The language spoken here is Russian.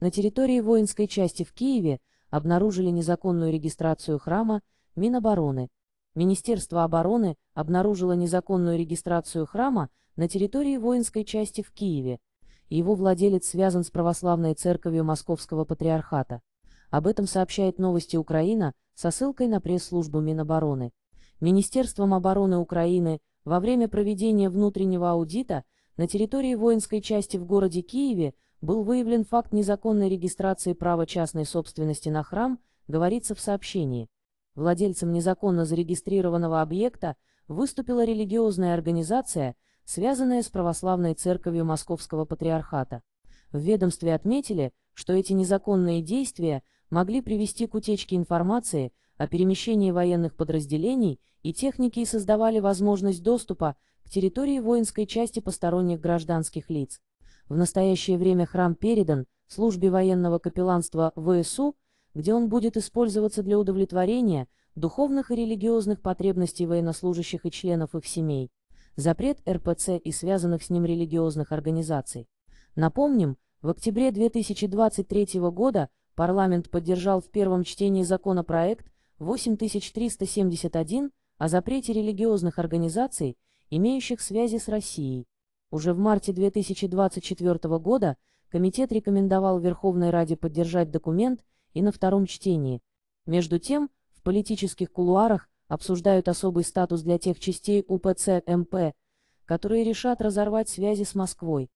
На территории воинской части в Киеве обнаружили незаконную регистрацию храма Минобороны. Министерство обороны обнаружило незаконную регистрацию храма на территории воинской части в Киеве. Его владелец связан с православной церковью Московского патриархата. Об этом сообщает новости Украина со ссылкой на пресс-службу Минобороны. Министерством обороны Украины во время проведения внутреннего аудита на территории воинской части в городе Киеве был выявлен факт незаконной регистрации права частной собственности на храм, говорится в сообщении. Владельцем незаконно зарегистрированного объекта выступила религиозная организация, связанная с православной церковью Московского патриархата. В ведомстве отметили, что эти незаконные действия могли привести к утечке информации о перемещении военных подразделений и техники и создавали возможность доступа к территории воинской части посторонних гражданских лиц. В настоящее время храм передан службе военного капелланства ВСУ, где он будет использоваться для удовлетворения духовных и религиозных потребностей военнослужащих и членов их семей, запрет РПЦ и связанных с ним религиозных организаций. Напомним, в октябре 2023 года парламент поддержал в первом чтении законопроект 8371 о запрете религиозных организаций, имеющих связи с Россией, уже в марте 2024 года комитет рекомендовал Верховной Раде поддержать документ и на втором чтении. Между тем, в политических кулуарах обсуждают особый статус для тех частей УПЦ МП, эм которые решат разорвать связи с Москвой.